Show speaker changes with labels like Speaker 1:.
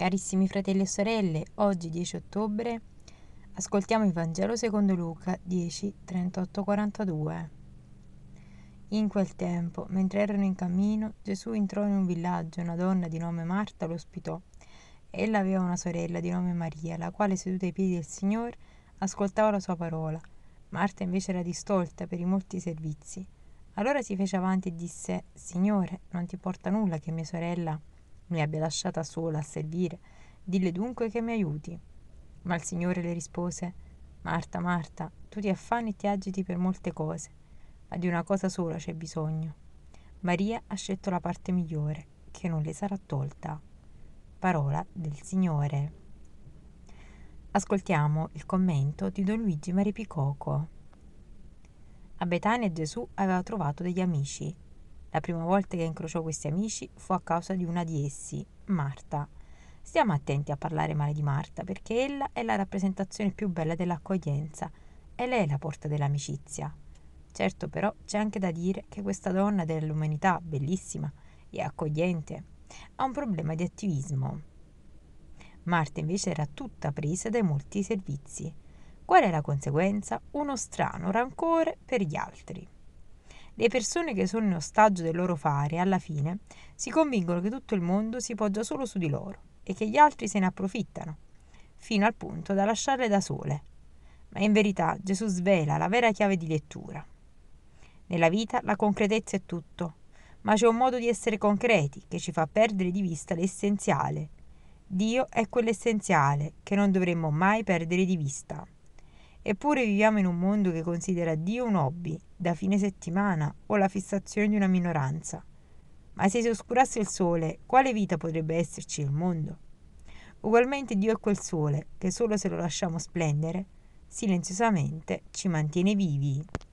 Speaker 1: Carissimi fratelli e sorelle, oggi 10 ottobre ascoltiamo il Vangelo secondo Luca 10, 38, 42. In quel tempo, mentre erano in cammino, Gesù entrò in un villaggio e una donna di nome Marta lo ospitò. Ella aveva una sorella di nome Maria, la quale seduta ai piedi del Signore ascoltava la sua parola. Marta invece era distolta per i molti servizi. Allora si fece avanti e disse, Signore, non ti importa nulla che mia sorella mi abbia lasciata sola a servire, dille dunque che mi aiuti. Ma il Signore le rispose, Marta, Marta, tu ti affanni e ti agiti per molte cose, ma di una cosa sola c'è bisogno. Maria ha scelto la parte migliore, che non le sarà tolta. Parola del Signore. Ascoltiamo il commento di Don Luigi Maripicoco. A Betania Gesù aveva trovato degli amici la prima volta che incrociò questi amici fu a causa di una di essi, Marta. Stiamo attenti a parlare male di Marta perché ella è la rappresentazione più bella dell'accoglienza e lei è la porta dell'amicizia. Certo però c'è anche da dire che questa donna dell'umanità, bellissima e accogliente, ha un problema di attivismo. Marta invece era tutta presa dai molti servizi. Qual è la conseguenza? Uno strano rancore per gli altri. Le persone che sono in ostaggio del loro fare, alla fine, si convincono che tutto il mondo si poggia solo su di loro e che gli altri se ne approfittano, fino al punto da lasciarle da sole. Ma in verità Gesù svela la vera chiave di lettura. Nella vita la concretezza è tutto, ma c'è un modo di essere concreti che ci fa perdere di vista l'essenziale. Dio è quell'essenziale che non dovremmo mai perdere di vista. Eppure viviamo in un mondo che considera Dio un hobby, da fine settimana o la fissazione di una minoranza. Ma se si oscurasse il sole, quale vita potrebbe esserci nel mondo? Ugualmente Dio è quel sole che solo se lo lasciamo splendere, silenziosamente ci mantiene vivi.